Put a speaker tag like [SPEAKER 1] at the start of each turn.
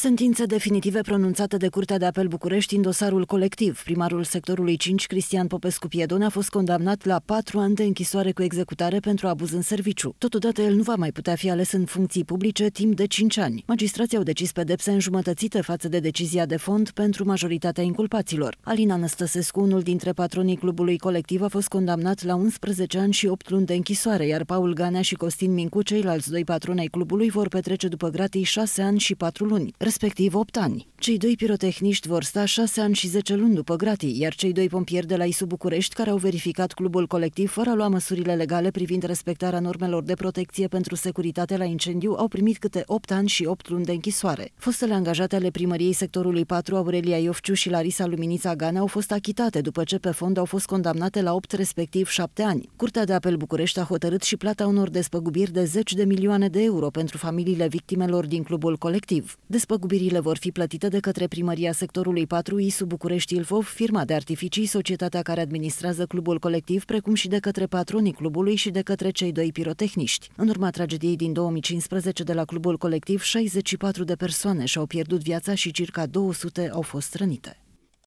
[SPEAKER 1] Sentință definitivă pronunțată de Curtea de Apel București în dosarul colectiv. Primarul sectorului 5, Cristian Popescu Piedon, a fost condamnat la patru ani de închisoare cu executare pentru abuz în serviciu. Totodată, el nu va mai putea fi ales în funcții publice timp de 5 ani. Magistrații au decis pedepse înjumătățite față de decizia de fond pentru majoritatea inculpaților. Alina Năstăsescu, unul dintre patronii clubului colectiv, a fost condamnat la 11 ani și 8 luni de închisoare, iar Paul Ganea și Costin Mincu, ceilalți doi patroni ai clubului, vor petrece după gratii 6 ani și 4 luni respectiv 8 ani. Cei doi pirotehniști vor sta 6 ani și 10 luni după gratii, iar cei doi pompieri de la ISU București care au verificat clubul colectiv fără a lua măsurile legale privind respectarea normelor de protecție pentru securitate la incendiu au primit câte 8 ani și 8 luni de închisoare. Fostele angajate ale primăriei sectorului 4, Aurelia Iofciu și Larisa Luminița Gana au fost achitate după ce pe fond au fost condamnate la 8 respectiv 7 ani. Curtea de apel București a hotărât și plata unor despăgubiri de 10 de milioane de euro pentru familiile victimelor din clubul colectiv. Despăgubiri Despăgubirile vor fi plătite de către primăria sectorului 4 ISU București Ilfov, firma de artificii, societatea care administrează clubul colectiv, precum și de către patronii clubului și de către cei doi pirotehniști. În urma tragediei din 2015 de la clubul colectiv, 64 de persoane și-au pierdut viața și circa 200 au fost rănite.